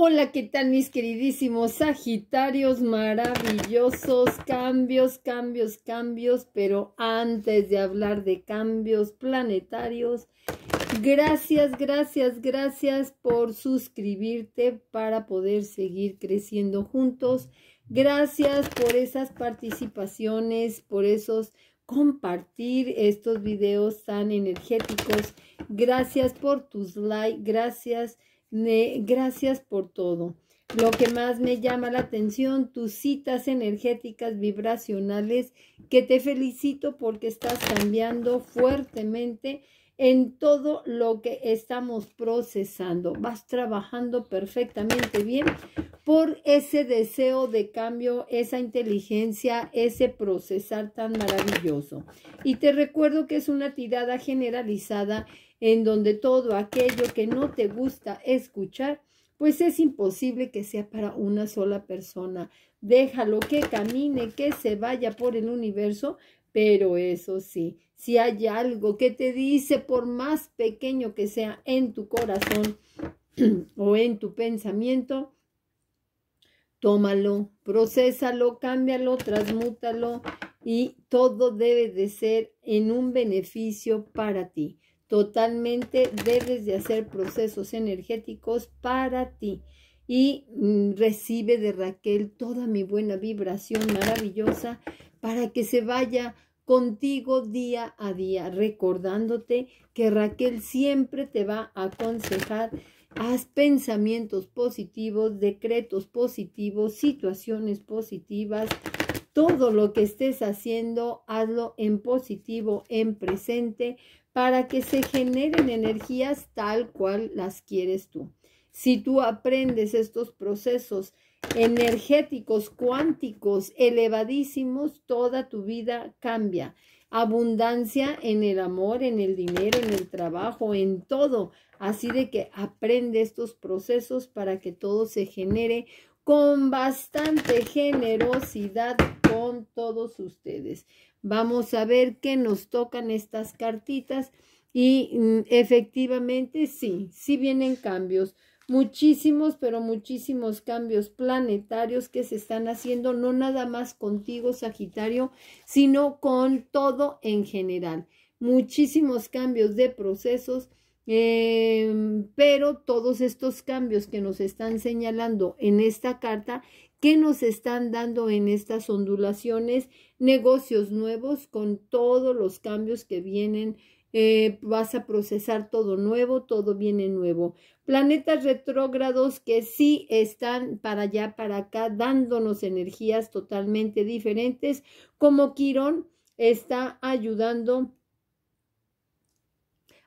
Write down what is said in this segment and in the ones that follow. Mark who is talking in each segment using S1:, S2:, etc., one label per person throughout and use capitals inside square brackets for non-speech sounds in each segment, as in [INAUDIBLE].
S1: Hola, ¿qué tal mis queridísimos Sagitarios? Maravillosos cambios, cambios, cambios, pero antes de hablar de cambios planetarios, gracias, gracias, gracias por suscribirte para poder seguir creciendo juntos. Gracias por esas participaciones, por esos compartir estos videos tan energéticos. Gracias por tus likes, gracias gracias por todo. Lo que más me llama la atención, tus citas energéticas vibracionales, que te felicito porque estás cambiando fuertemente en todo lo que estamos procesando. Vas trabajando perfectamente bien por ese deseo de cambio, esa inteligencia, ese procesar tan maravilloso. Y te recuerdo que es una tirada generalizada en donde todo aquello que no te gusta escuchar, pues es imposible que sea para una sola persona. Déjalo que camine, que se vaya por el universo, pero eso sí, si hay algo que te dice, por más pequeño que sea en tu corazón [CLEARS THROAT] o en tu pensamiento, tómalo, procésalo, cámbialo, transmútalo y todo debe de ser en un beneficio para ti totalmente debes de hacer procesos energéticos para ti. Y mm, recibe de Raquel toda mi buena vibración maravillosa para que se vaya contigo día a día, recordándote que Raquel siempre te va a aconsejar. Haz pensamientos positivos, decretos positivos, situaciones positivas, todo lo que estés haciendo, hazlo en positivo, en presente, para que se generen energías tal cual las quieres tú. Si tú aprendes estos procesos energéticos, cuánticos, elevadísimos, toda tu vida cambia. Abundancia en el amor, en el dinero, en el trabajo, en todo. Así de que aprende estos procesos para que todo se genere con bastante generosidad con todos ustedes. Vamos a ver qué nos tocan estas cartitas y mm, efectivamente sí, sí vienen cambios muchísimos, pero muchísimos cambios planetarios que se están haciendo, no nada más contigo, Sagitario, sino con todo en general. Muchísimos cambios de procesos Em, pero todos estos cambios que nos están señalando en esta carta, que nos están dando en estas ondulaciones, negocios nuevos con todos los cambios que vienen eh, vas a procesar todo nuevo, todo viene nuevo. Planetas retrógrados que sí están para allá, para acá, dándonos energías totalmente diferentes, como Quirón está ayudando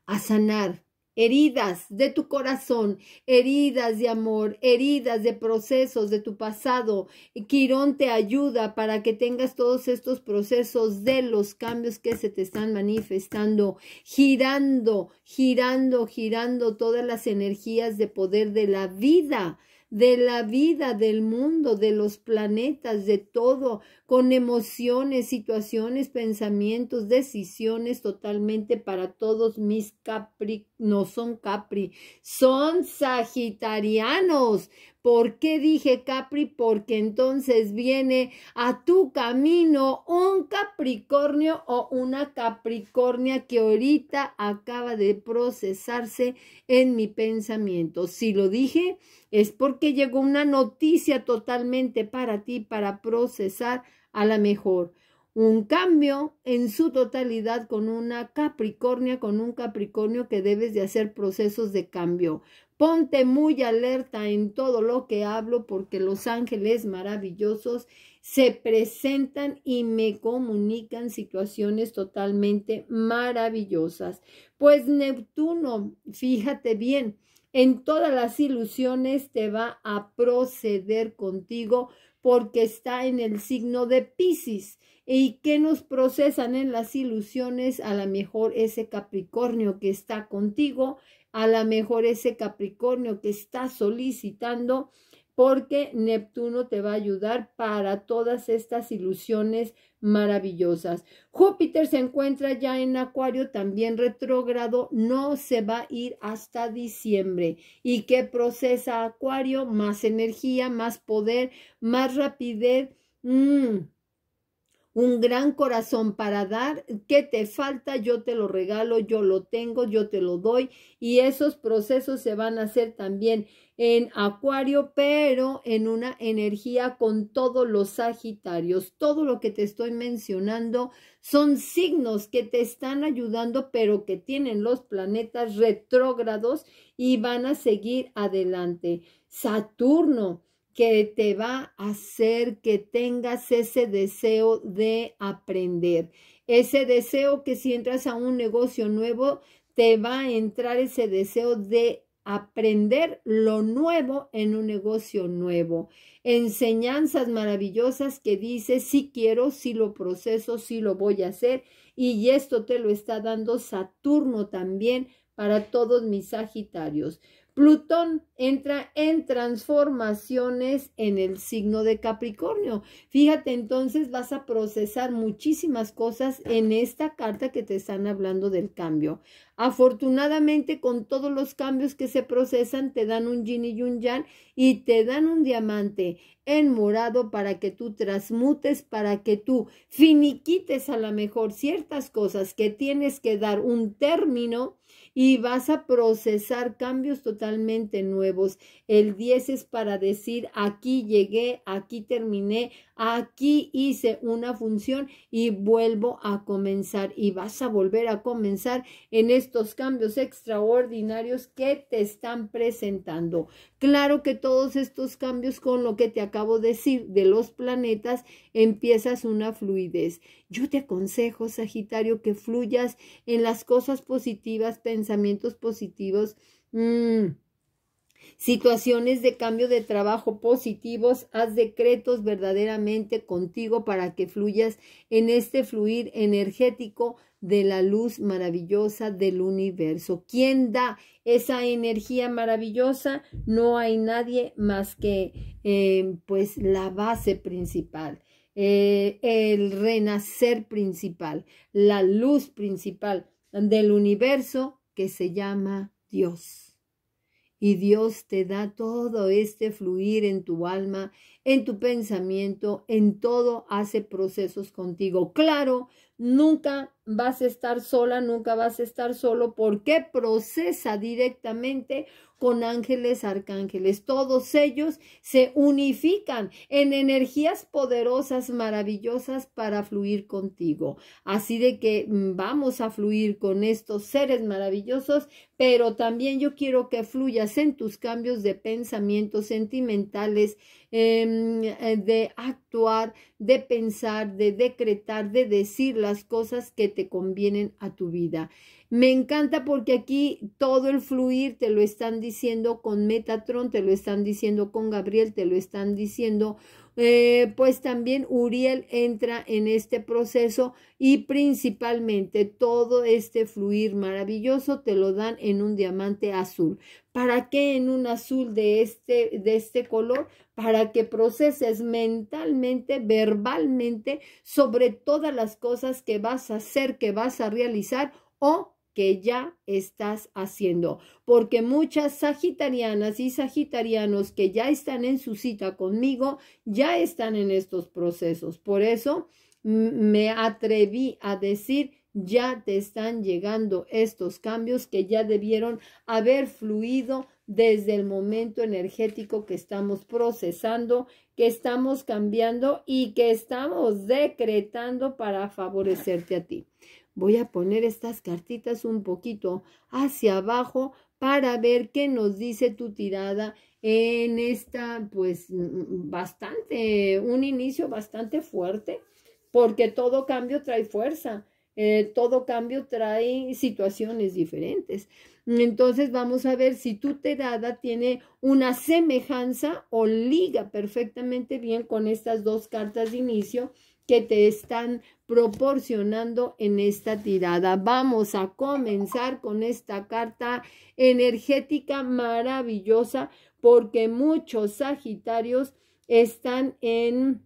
S1: a sanar, heridas de tu corazón, heridas de amor, heridas de procesos de tu pasado. Quirón te ayuda para que tengas todos estos procesos de los cambios que se te están manifestando, girando, girando, girando todas las energías de poder de la vida de la vida, del mundo, de los planetas, de todo, con emociones, situaciones, pensamientos, decisiones totalmente para todos mis Capri, no son Capri, son Sagitarianos. ¿Por qué dije Capri? Porque entonces viene a tu camino un Capricornio o una Capricornia que ahorita acaba de procesarse en mi pensamiento. Si lo dije, es porque llegó una noticia totalmente para ti, para procesar a la mejor. Un cambio en su totalidad con una Capricornia, con un Capricornio que debes de hacer procesos de cambio. Ponte muy alerta en todo lo que hablo porque los ángeles maravillosos se presentan y me comunican situaciones totalmente maravillosas. Pues Neptuno, fíjate bien, en todas las ilusiones te va a proceder contigo porque está en el signo de Pisces. ¿Y que nos procesan en las ilusiones? A lo mejor ese Capricornio que está contigo, a lo mejor ese Capricornio que está solicitando porque Neptuno te va a ayudar para todas estas ilusiones maravillosas. Júpiter se encuentra ya en Acuario, también retrógrado, no se va a ir hasta diciembre. ¿Y qué procesa Acuario? Más energía, más poder, más rapidez. Mm un gran corazón para dar, ¿qué te falta? Yo te lo regalo, yo lo tengo, yo te lo doy y esos procesos se van a hacer también en acuario, pero en una energía con todos los sagitarios. Todo lo que te estoy mencionando son signos que te están ayudando, pero que tienen los planetas retrógrados y van a seguir adelante. Saturno que te va a hacer que tengas ese deseo de aprender. Ese deseo que si entras a un negocio nuevo, te va a entrar ese deseo de aprender lo nuevo en un negocio nuevo. Enseñanzas maravillosas que dice, si sí quiero, si lo proceso, si lo voy a hacer. Y esto te lo está dando Saturno también para todos mis Sagitarios. Plutón entra en transformaciones en el signo de Capricornio. Fíjate, entonces vas a procesar muchísimas cosas en esta carta que te están hablando del cambio. Afortunadamente, con todos los cambios que se procesan, te dan un yin y un yang y te dan un diamante en morado para que tú transmutes, para que tú finiquites a lo mejor ciertas cosas que tienes que dar un término y vas a procesar cambios totalmente nuevos el 10 es para decir, aquí llegué, aquí terminé, aquí hice una función y vuelvo a comenzar. Y vas a volver a comenzar en estos cambios extraordinarios que te están presentando. Claro que todos estos cambios con lo que te acabo de decir de los planetas, empiezas una fluidez. Yo te aconsejo, Sagitario, que fluyas en las cosas positivas, pensamientos positivos. Mm, situaciones de cambio de trabajo positivos, haz decretos verdaderamente contigo para que fluyas en este fluir energético de la luz maravillosa del universo. ¿Quién da esa energía maravillosa? No hay nadie más que eh, pues la base principal. Eh, el renacer principal, la luz principal del universo que se llama Dios y Dios te da todo este fluir en tu alma, en tu pensamiento, en todo hace procesos contigo. Claro, nunca vas a estar sola, nunca vas a estar solo, porque procesa directamente con ángeles, arcángeles. Todos ellos se unifican en energías poderosas, maravillosas para fluir contigo. Así de que mm, vamos a fluir con estos seres maravillosos, pero también yo quiero que fluyas en tus cambios de pensamientos sentimentales, em, eh, de actuar, de pensar, de decretar, de decir las cosas que te convienen a tu vida. Me encanta porque aquí todo el fluir te lo están diciendo con Metatron, te lo están diciendo con Gabriel, te lo están diciendo eh, pues también Uriel entra en este proceso y principalmente todo este fluir maravilloso te lo dan en un diamante azul. ¿Para qué en un azul de este, de este color? para que proceses mentalmente, verbalmente, sobre todas las cosas que vas a hacer, que vas a realizar o que ya estás haciendo. Porque muchas sagitarianas y sagitarianos que ya están en su cita conmigo, ya están en estos procesos. Por eso me atreví a decir ya te están llegando estos cambios que ya debieron haber fluido desde el momento energético que estamos procesando, que estamos cambiando y que estamos decretando para favorecerte a ti. Voy a poner estas cartitas un poquito hacia abajo para ver qué nos dice tu tirada en esta, pues, bastante, un inicio bastante fuerte, porque todo cambio trae fuerza, eh, todo cambio trae situaciones diferentes. Entonces vamos a ver si tu tirada tiene una semejanza o liga perfectamente bien con estas dos cartas de inicio que te están proporcionando en esta tirada. Vamos a comenzar con esta carta energética maravillosa porque muchos Sagitarios están en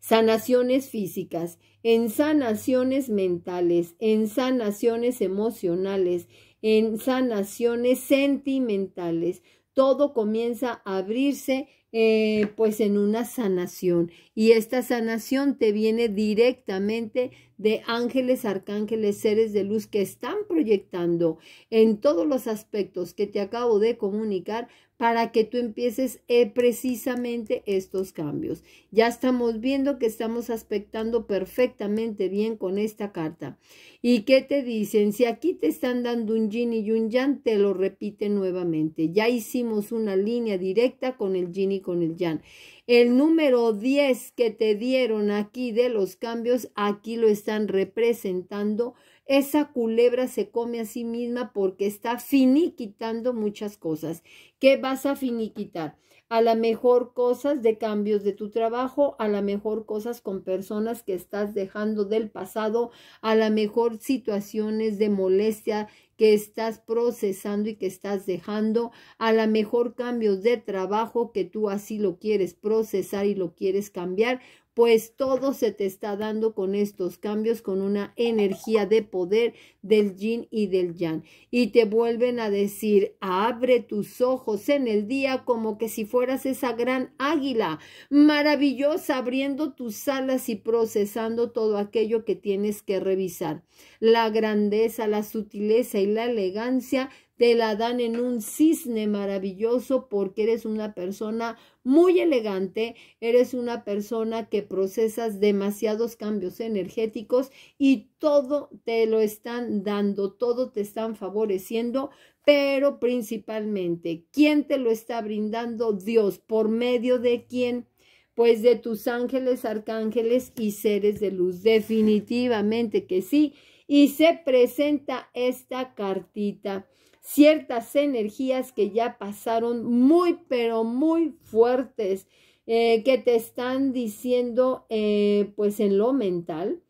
S1: sanaciones físicas, en sanaciones mentales, en sanaciones emocionales, en sanaciones sentimentales. Todo comienza a abrirse eh, pues en una sanación y esta sanación te viene directamente de ángeles, arcángeles, seres de luz que están proyectando en todos los aspectos que te acabo de comunicar para que tú empieces eh, precisamente estos cambios. Ya estamos viendo que estamos aspectando perfectamente bien con esta carta. ¿Y qué te dicen? Si aquí te están dando un yin y un yang, te lo repite nuevamente. Ya hicimos una línea directa con el yin y con el yang. El número 10 que te dieron aquí de los cambios, aquí lo están representando esa culebra se come a sí misma porque está finiquitando muchas cosas. ¿Qué vas a finiquitar? A la mejor cosas de cambios de tu trabajo, a la mejor cosas con personas que estás dejando del pasado, a la mejor situaciones de molestia que estás procesando y que estás dejando, a la mejor cambios de trabajo que tú así lo quieres procesar y lo quieres cambiar pues todo se te está dando con estos cambios, con una energía de poder del yin y del yang. Y te vuelven a decir, abre tus ojos en el día como que si fueras esa gran águila maravillosa, abriendo tus alas y procesando todo aquello que tienes que revisar. La grandeza, la sutileza y la elegancia te la dan en un cisne maravilloso porque eres una persona muy elegante, eres una persona que procesas demasiados cambios energéticos y todo te lo están dando, todo te están favoreciendo, pero principalmente, ¿quién te lo está brindando? Dios, ¿por medio de quién? Pues de tus ángeles, arcángeles y seres de luz. Definitivamente que sí. Y se presenta esta cartita ciertas energías que ya pasaron muy, pero muy fuertes, eh, que te están diciendo eh, pues en lo mental.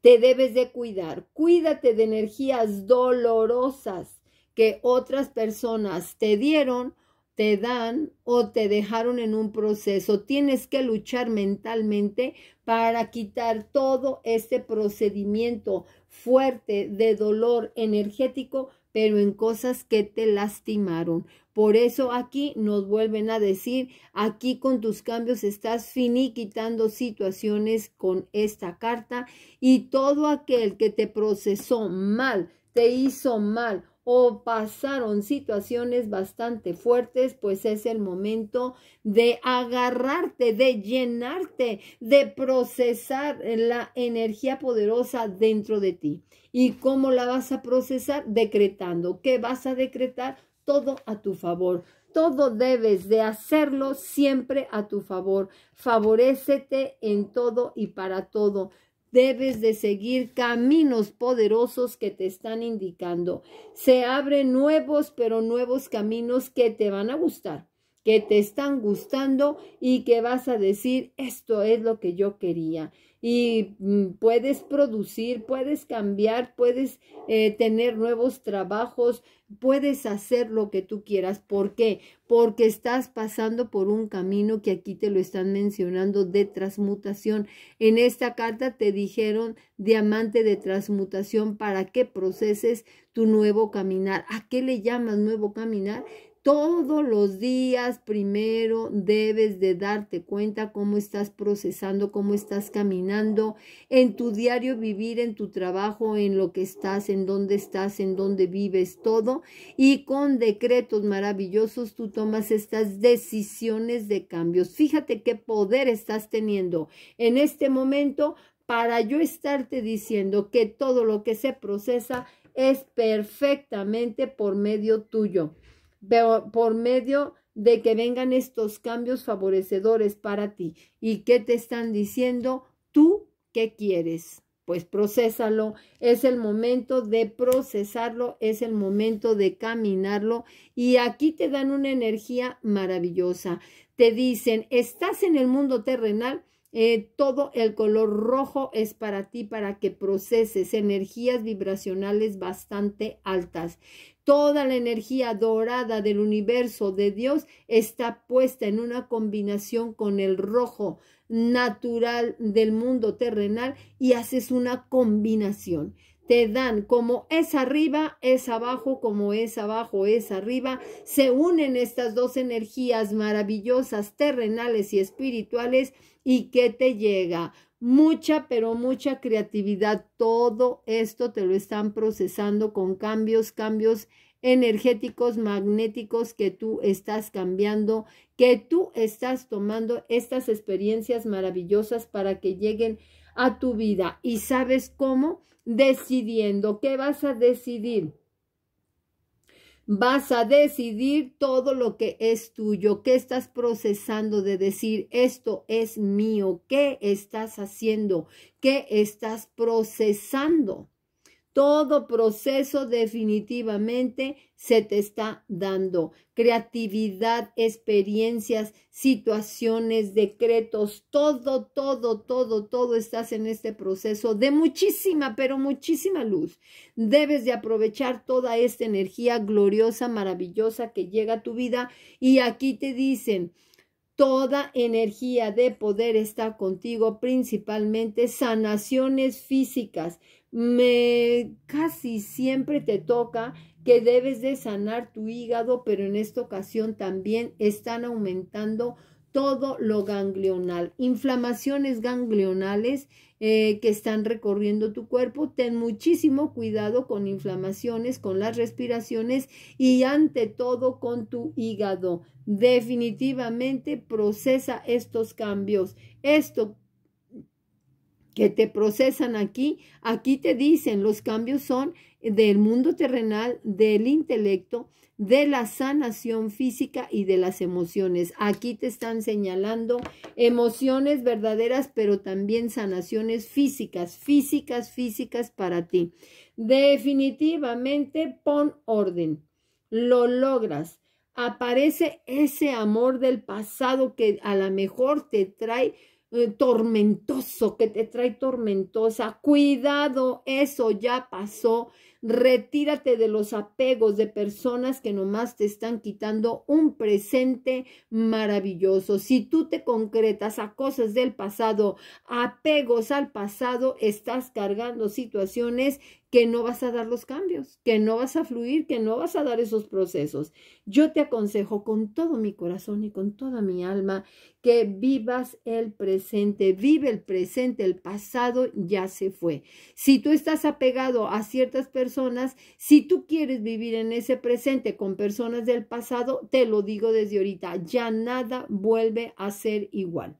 S1: Te debes de cuidar, cuídate de energías dolorosas que otras personas te dieron te dan o te dejaron en un proceso. Tienes que luchar mentalmente para quitar todo este procedimiento, fuerte, de dolor energético, pero en cosas que te lastimaron. Por eso aquí nos vuelven a decir, aquí con tus cambios estás finiquitando situaciones con esta carta y todo aquel que te procesó mal, te hizo mal o pasaron situaciones bastante fuertes, pues es el momento de agarrarte, de llenarte, de procesar la energía poderosa dentro de ti. ¿Y cómo la vas a procesar? Decretando. ¿Qué vas a decretar? Todo a tu favor. Todo debes de hacerlo siempre a tu favor. Favorecete en todo y para todo debes de seguir caminos poderosos que te están indicando. Se abren nuevos, pero nuevos caminos que te van a gustar, que te están gustando y que vas a decir, esto es lo que yo quería y mm, puedes producir, puedes cambiar, puedes eh, tener nuevos trabajos, puedes hacer lo que tú quieras. ¿Por qué? Porque estás pasando por un camino que aquí te lo están mencionando de transmutación. En esta carta te dijeron diamante de transmutación para que proceses tu nuevo caminar. ¿A qué le llamas nuevo caminar? todos los días primero debes de darte cuenta cómo estás procesando, cómo estás caminando en tu diario vivir, en tu trabajo, en lo que estás, en dónde estás, en dónde vives, todo. Y con decretos maravillosos tú tomas estas decisiones de cambios. Fíjate qué poder estás teniendo en este momento para yo estarte diciendo que todo lo que se procesa es perfectamente por medio tuyo por medio de que vengan estos cambios favorecedores para ti. ¿Y qué te están diciendo? ¿Tú qué quieres? Pues procésalo, es el momento de procesarlo, es el momento de caminarlo y aquí te dan una energía maravillosa. Te dicen, estás en el mundo terrenal, eh, todo el color rojo es para ti, para que proceses energías vibracionales bastante altas. Toda la energía dorada del universo de Dios está puesta en una combinación con el rojo natural del mundo terrenal y haces una combinación. Te dan como es arriba, es abajo, como es abajo, es arriba. Se unen estas dos energías maravillosas, terrenales y espirituales, y qué te llega mucha, pero mucha creatividad. Todo esto te lo están procesando con cambios, cambios energéticos, magnéticos que tú estás cambiando, que tú estás tomando estas experiencias maravillosas para que lleguen a tu vida. ¿Y sabes cómo? Decidiendo. ¿Qué vas a decidir? vas a decidir todo lo que es tuyo, qué estás procesando de decir, esto es mío, qué estás haciendo, qué estás procesando todo proceso definitivamente se te está dando. Creatividad, experiencias, situaciones, decretos, todo, todo, todo, todo estás en este proceso de muchísima, pero muchísima luz. Debes de aprovechar toda esta energía gloriosa, maravillosa que llega a tu vida y aquí te dicen, Toda energía de poder está contigo, principalmente sanaciones físicas, me casi siempre te toca que debes de sanar tu hígado, pero en esta ocasión también están aumentando todo lo ganglional, inflamaciones ganglionales eh, que están recorriendo tu cuerpo. Ten muchísimo cuidado con inflamaciones, con las respiraciones y ante todo con tu hígado. Definitivamente procesa estos cambios. Esto que te procesan aquí, aquí te dicen los cambios son del mundo terrenal, del intelecto, de la sanación física y de las emociones. Aquí te están señalando emociones verdaderas, pero también sanaciones físicas, físicas, físicas para ti. Definitivamente pon orden, lo logras. Aparece ese amor del pasado que a lo mejor te trae eh, tormentoso, que te trae tormentosa. Cuidado, eso ya pasó. Retírate de los apegos de personas que nomás te están quitando un presente maravilloso. Si tú te concretas a cosas del pasado, apegos al pasado, estás cargando situaciones que no vas a dar los cambios, que no vas a fluir, que no vas a dar esos procesos. Yo te aconsejo con todo mi corazón y con toda mi alma que vivas el presente, vive el presente, el pasado ya se fue. Si tú estás apegado a ciertas personas, si tú quieres vivir en ese presente con personas del pasado, te lo digo desde ahorita, ya nada vuelve a ser igual.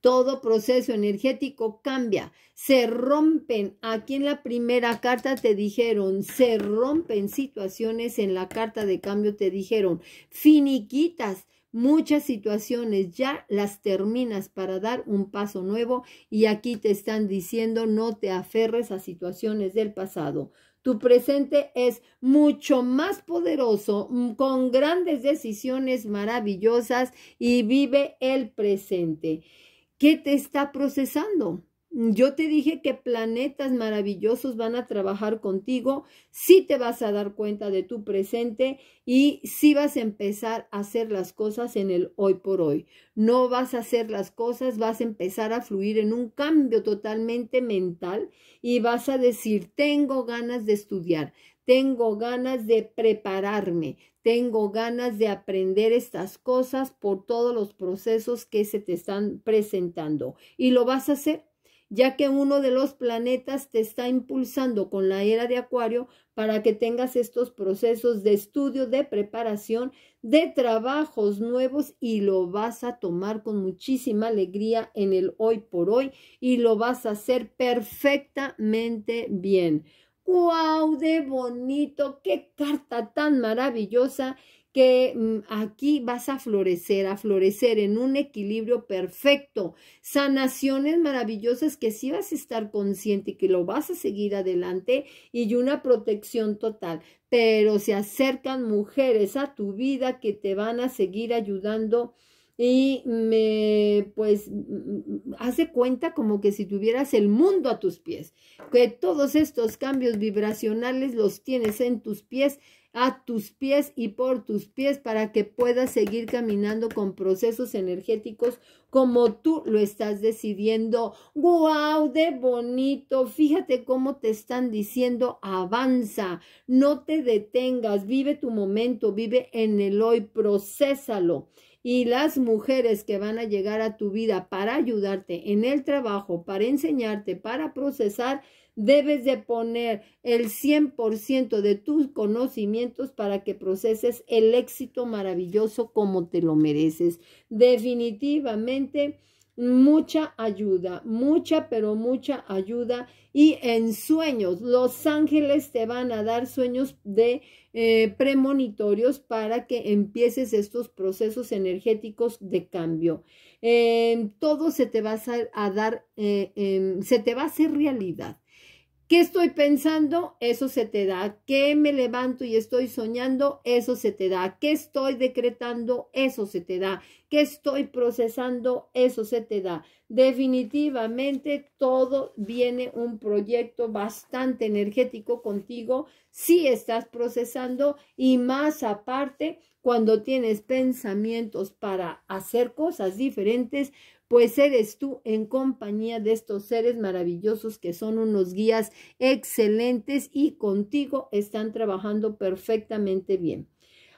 S1: Todo proceso energético cambia, se rompen. Aquí en la primera carta te dijeron, se rompen situaciones, en la carta de cambio te dijeron, finiquitas. Muchas situaciones ya las terminas para dar un paso nuevo y aquí te están diciendo no te aferres a situaciones del pasado. Tu presente es mucho más poderoso, mm, con grandes decisiones maravillosas y vive el presente. ¿Qué te está procesando? Yo te dije que planetas maravillosos van a trabajar contigo, si te vas a dar cuenta de tu presente y si vas a empezar a hacer las cosas en el hoy por hoy. No vas a hacer las cosas, vas a empezar a fluir en un cambio totalmente mental y vas a decir, tengo ganas de estudiar, tengo ganas de prepararme, tengo ganas de aprender estas cosas por todos los procesos que se te están presentando. Y lo vas a hacer, ya que uno de los planetas te está impulsando con la era de Acuario para que tengas estos procesos de estudio, de preparación, de trabajos nuevos y lo vas a tomar con muchísima alegría en el hoy por hoy y lo vas a hacer perfectamente bien. ¡Wow! ¡De bonito! ¡Qué carta tan maravillosa! que mm, aquí vas a florecer, a florecer en un equilibrio perfecto, sanaciones maravillosas que sí vas a estar consciente y que lo vas a seguir adelante y una protección total. Pero se acercan mujeres a tu vida que te van a seguir ayudando y me pues hace cuenta como que si tuvieras el mundo a tus pies, que todos estos cambios vibracionales los tienes en tus pies, a tus pies y por tus pies para que puedas seguir caminando con procesos energéticos como tú lo estás decidiendo. guau ¡De bonito! Fíjate cómo te están diciendo, avanza, no te detengas, vive tu momento, vive en el hoy, procésalo y las mujeres que van a llegar a tu vida para ayudarte en el trabajo, para enseñarte, para procesar, debes de poner el 100% de tus conocimientos para que proceses el éxito maravilloso como te lo mereces. Definitivamente, mucha ayuda, mucha, pero mucha ayuda. Y en sueños, los ángeles te van a dar sueños de eh, premonitorios para que empieces estos procesos energéticos de cambio. Em, todo se te va a, dar, eh, em, se te va a hacer realidad. ¿Qué estoy pensando? Eso se te da. ¿Qué me levanto y estoy soñando? Eso se te da. ¿Qué estoy decretando? Eso se te da. ¿Qué estoy procesando? Eso se te da. Definitivamente todo viene un proyecto bastante energético contigo si estás procesando y más aparte cuando tienes pensamientos para hacer cosas diferentes, pues eres tú en compañía de estos seres maravillosos que son unos guías excelentes y contigo están trabajando perfectamente bien.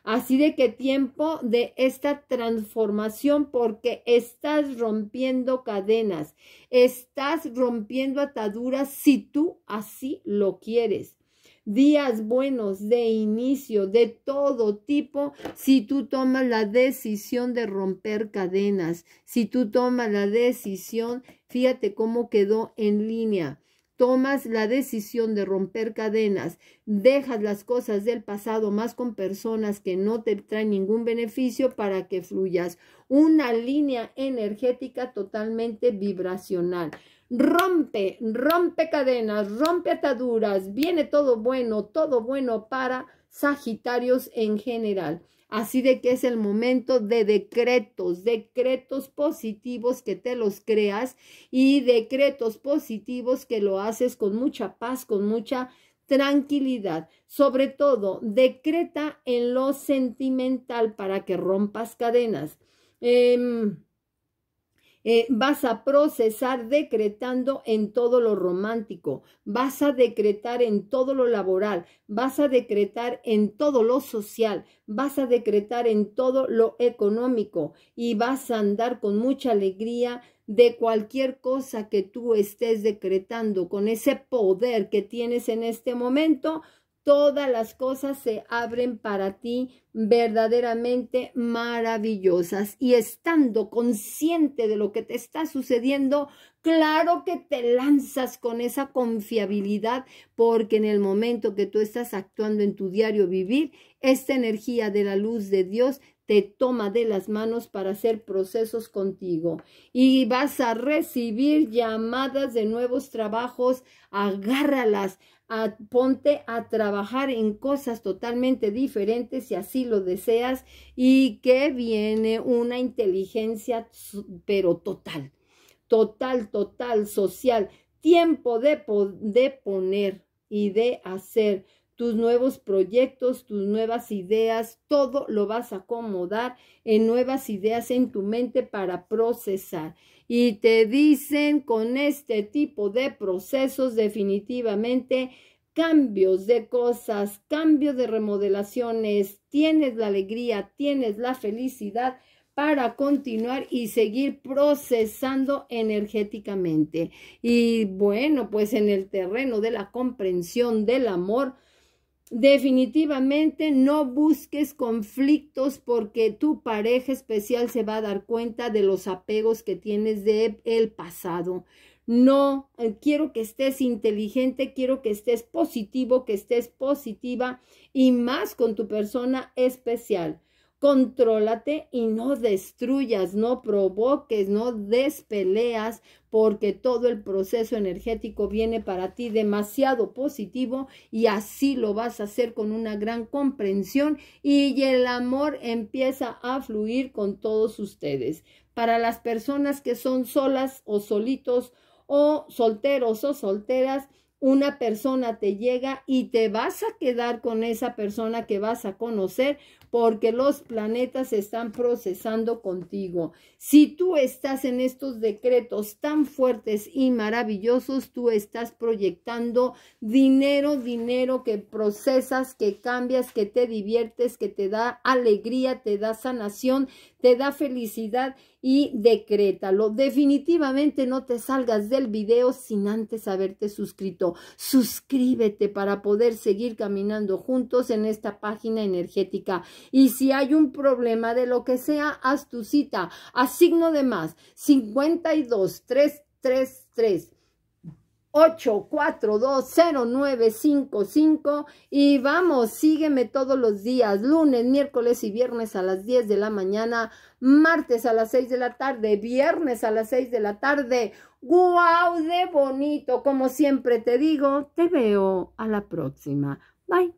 S1: Así de que tiempo de esta transformación porque estás rompiendo cadenas, estás rompiendo ataduras si tú así lo quieres días buenos de inicio de todo tipo si tú tomas la decisión de romper cadenas, si tú tomas la decisión, fíjate cómo quedó en línea tomas la decisión de romper cadenas, dejas las cosas del pasado más con personas que no te traen ningún beneficio para que fluyas. Una línea energética totalmente vibracional rompe, rompe cadenas, rompe ataduras, viene todo bueno, todo bueno para Sagitarios en general. Así de que es el momento de decretos, decretos positivos que te los creas y decretos positivos que lo haces con mucha paz, con mucha tranquilidad. Sobre todo, decreta en lo sentimental para que rompas cadenas. Em, eh, vas a procesar decretando en todo lo romántico, vas a decretar en todo lo laboral, vas a decretar en todo lo social, vas a decretar en todo lo económico y vas a andar con mucha alegría de cualquier cosa que tú estés decretando con ese poder que tienes en este momento todas las cosas se abren para ti verdaderamente maravillosas. Y estando consciente de lo que te está sucediendo, claro que te lanzas con esa confiabilidad, porque en el momento que tú estás actuando en tu diario vivir, esta energía de la luz de Dios te toma de las manos para hacer procesos contigo y vas a recibir llamadas de nuevos trabajos, agárralas, ponte a trabajar en cosas totalmente diferentes si así lo deseas y que viene una inteligencia pero total, total, total, social, tiempo de poner y de hacer tus nuevos proyectos, tus nuevas ideas, todo lo vas a acomodar en nuevas ideas en tu mente para procesar y te dicen con este tipo de procesos definitivamente cambios de cosas, cambios de remodelaciones, tienes la alegría, tienes la felicidad para continuar y seguir procesando energéticamente. Y bueno, pues en el terreno de la comprensión del amor, Definitivamente no busques conflictos porque tu pareja especial se va a dar cuenta de los apegos que tienes de el pasado. No, eh, quiero que estés inteligente, quiero que estés positivo, que estés positiva y más con tu persona especial. Contrólate y no destruyas, no provoques, no despeleas, porque todo el proceso energético viene para ti demasiado positivo y así lo vas a hacer con una gran comprensión y el amor empieza a fluir con todos ustedes. Para las personas que son solas o solitos o solteros o solteras, una persona te llega y te vas a quedar con esa persona que vas a conocer porque los planetas están procesando contigo. Si tú estás en estos decretos tan fuertes y maravillosos, tú estás proyectando dinero, dinero que procesas, que cambias, que te diviertes, que te da alegría, te da sanación, te da felicidad y decrétalo. Definitivamente no te salgas del video sin antes haberte suscrito. Suscríbete para poder seguir caminando juntos en esta página energética. Y si hay un problema de lo que sea, haz tu cita Asigno de más 52 333 8420955 y vamos, sígueme todos los días, lunes, miércoles y viernes a las 10 de la mañana, martes a las 6 de la tarde, viernes a las 6 de la tarde. ¡Guau de bonito! Como siempre te digo, te veo a la próxima. Bye.